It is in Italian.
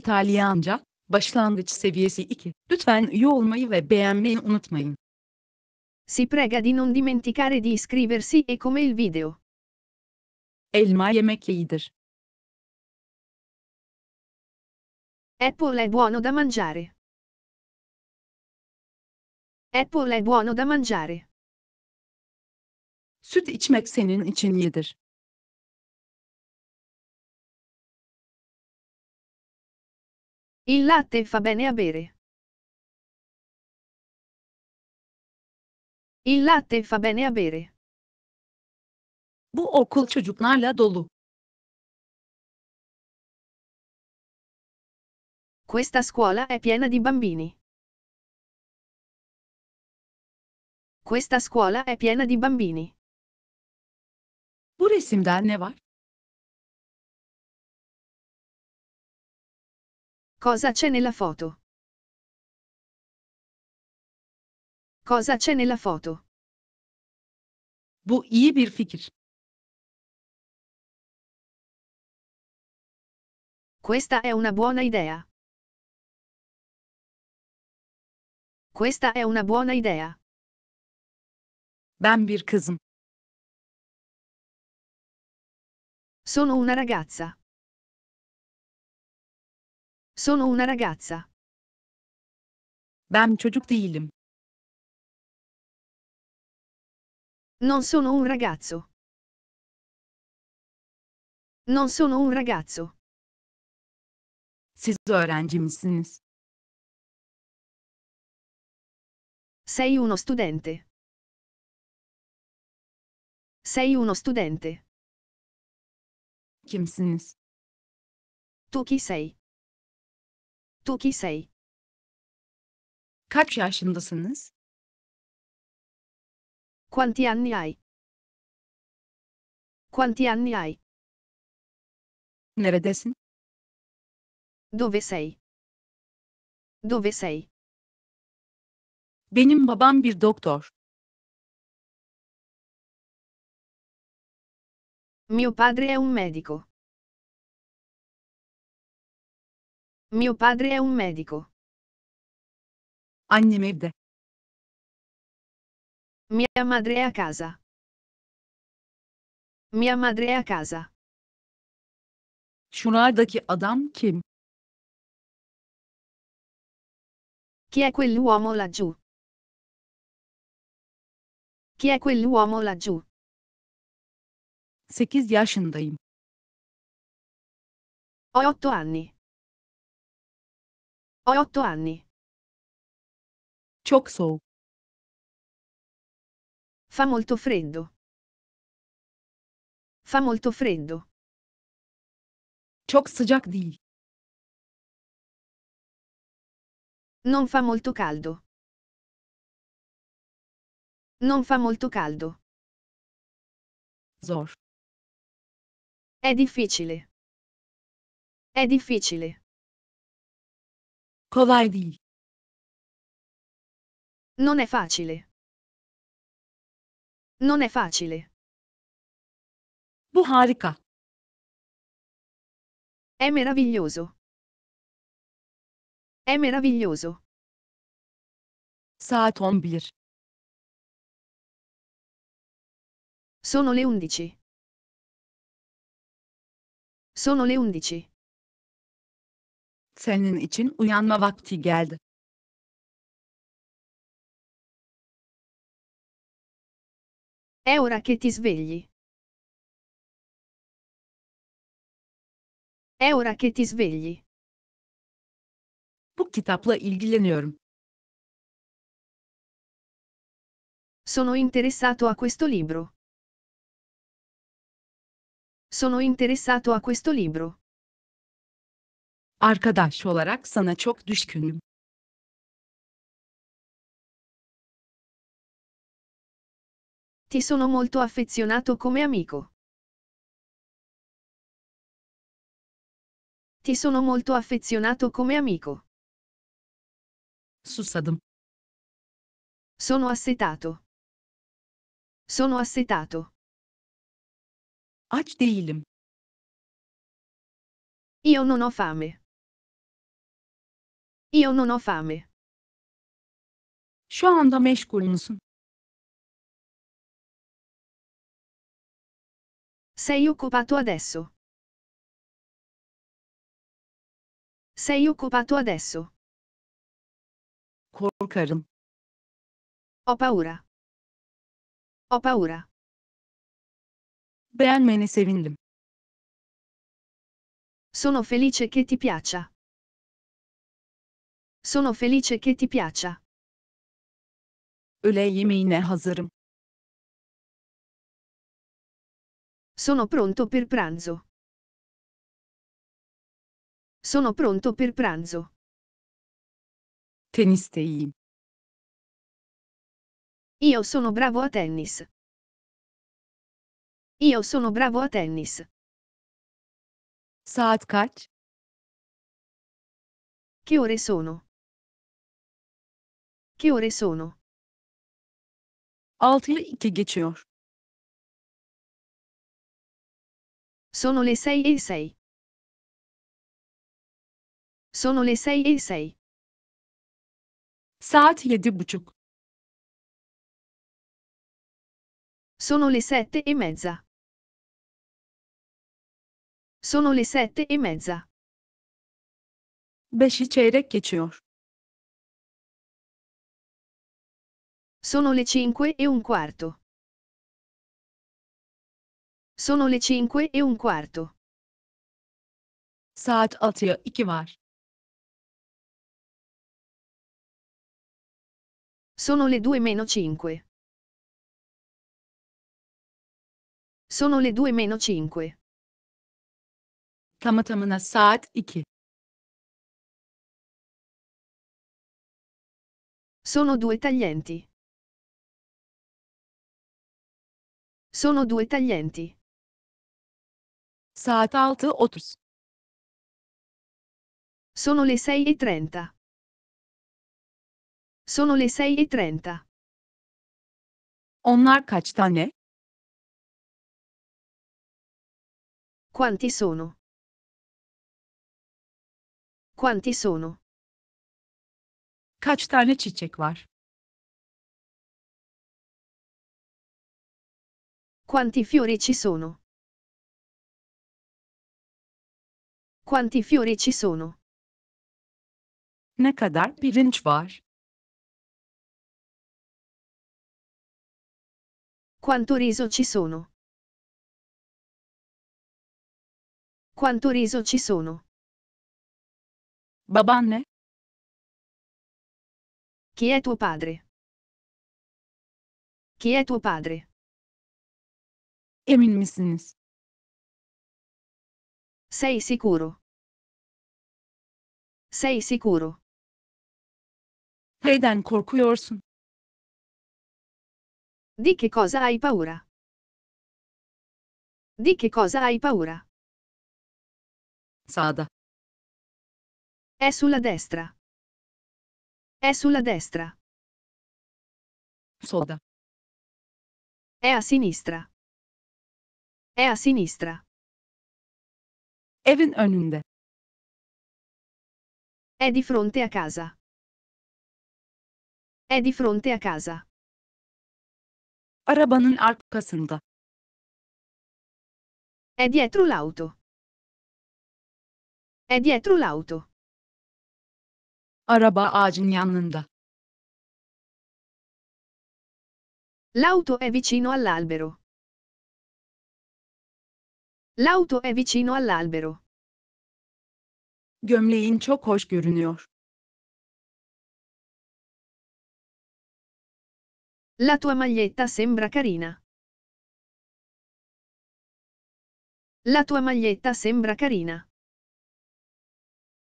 İtalyanca, başlangıç seviyesi 2. Lütfen üye olmayı ve beğenmeyi unutmayın. Si prega di non dimenticare di iscriversi e come il video. Elma yemek iyidir. Apple è buono da mangiare. Apple è buono da mangiare. Süt içmek senin için iyidir. Il latte fa bene a bere. Il latte fa bene a bere. Bu okul çocuklarla dolu. Questa scuola è piena di bambini. Questa scuola è piena di bambini. Bu resimden ne var? Cosa c'è nella foto? Cosa c'è nella foto? Bu iyi bir fikir. Questa è una buona idea. Questa è una buona idea. Ben bir kızım. Sono una ragazza. Sono una ragazza. Ben çocuk değilim. Non sono un ragazzo. Non sono un ragazzo. Siz öğrenci misiniz? Sei uno studente. Sei uno studente. Kimsiniz? Tu chi sei? Tuki Say. Kaç yaşındasınız? Quanti anni hai? Quanti anni hai? Neredesin? Dove sei? Dove sei? Benim babam bir doktor. Mio padre è un medico. Mio padre è un medico. Annem Mia madre è a casa. Mia madre è a casa. Şunardaki adam kim? Chi è quell'uomo laggiù? Chi è quell'uomo laggiù? 8 yaşındayım. Ho otto anni. Ho otto anni. Çok soğuk. Fa molto freddo. Fa molto freddo. Çok sıcak değil. Non fa molto caldo. Non fa molto caldo. Zor. È difficile. È difficile. Kolay değil. Non è facile. Non è facile. Bu harika. È meraviglioso. È meraviglioso. Saat 11. Sono le 11. Sono le 11. Senin için uyanma vakti geldi. È ora che ti svegli. È ora che ti svegli. Bu kitapla ilgileniyorum. Sono interessato a questo libro. Sono interessato a questo libro. Arkadaş olarak sana çok düşkünüm. Ti sono molto affezionato come amico. Ti sono molto affezionato come amico. Susadım. Sono assetato. Sono assetato. Aç değilim. Io non ho fame. Io non ho fame. Şu anda meşgul Sei occupato adesso? Sei occupato adesso? Korkarım. Ho paura. Ho paura. Beğenmene sevindim. Sono felice che ti piaccia. Sono felice che ti piaccia. Öğle yemeğine hazırım. Sono pronto per pranzo. Sono pronto per pranzo. Teniste Io sono bravo a tennis. Io sono bravo a tennis. Saat kaç? Che ore sono? Che ore sono? 6'yı geçiyor. Sono le 6 e 6. Sono le 6 e 6. Saat yedi buçuk. Sono le sette e mezza. Sono le sette e mezza. Beşi çeyrek geçiyor. Sono le 5 e un quarto. Sono le 5 e un quarto. Saat 6'ya 2 var. Sono le 2 meno 5. Sono le 2 meno 5. Tamı tamına saat 2. Sono due taglienti. Sono due taglienti. Saat 6.30. Sono le e 6.30. Sono le 6.30. Onlar kaç tane? Quanti sono? Quanti sono? Kaç tane çiçek var? Quanti fiori ci sono? Quanti fiori ci sono? Ne kadar pirinç var? Quanto riso ci sono? Quanto riso ci sono? Babanne? Chi è tuo padre? Chi è tuo padre? Emin misiniz? Sei sicuro? Sei sicuro? Neyden korkuyorsun? Di che cosa hai paura? Di che cosa hai paura? Sada. È sulla destra. È sulla destra. Soda. È a sinistra. È a sinistra. Evin önünde. È di fronte a casa. È di fronte a casa. Arabanın arkasında. È dietro l'auto. È dietro l'auto. Araba ağacın yanında. L'auto è vicino all'albero. L'auto è vicino all'albero. Gömleğin çok hoş görünüyor. La tua maglietta sembra carina. La tua maglietta sembra carina.